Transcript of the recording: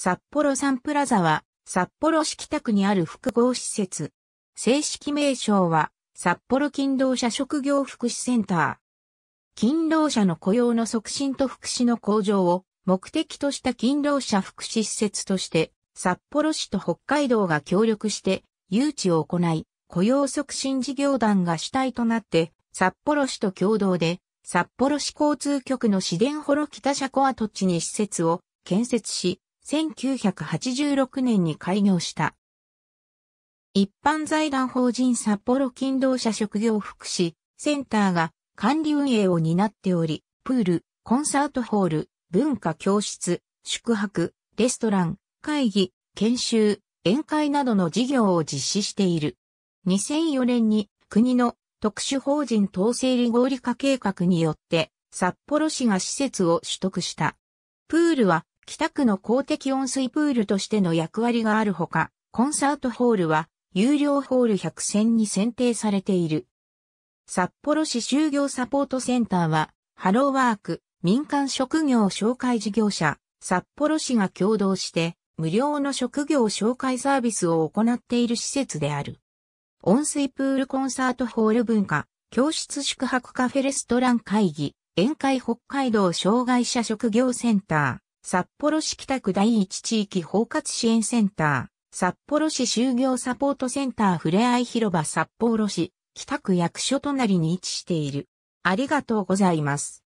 札幌サンプラザは、札幌市北区にある複合施設。正式名称は、札幌勤労者職業福祉センター。勤労者の雇用の促進と福祉の向上を目的とした勤労者福祉施設として、札幌市と北海道が協力して、誘致を行い、雇用促進事業団が主体となって、札幌市と共同で、札幌市交通局の市電幌北車コ跡地に施設を建設し、1986年に開業した。一般財団法人札幌勤労者職業福祉センターが管理運営を担っており、プール、コンサートホール、文化教室、宿泊、レストラン、会議、研修、宴会などの事業を実施している。2004年に国の特殊法人統制理合理化計画によって札幌市が施設を取得した。プールは北区の公的温水プールとしての役割があるほか、コンサートホールは有料ホール100選に選定されている。札幌市就業サポートセンターは、ハローワーク、民間職業紹介事業者、札幌市が共同して、無料の職業紹介サービスを行っている施設である。温水プールコンサートホール文化、教室宿泊カフェレストラン会議、宴会北海道障害者職業センター。札幌市北区第一地域包括支援センター、札幌市就業サポートセンターふれあい広場札幌市、北区役所隣に位置している。ありがとうございます。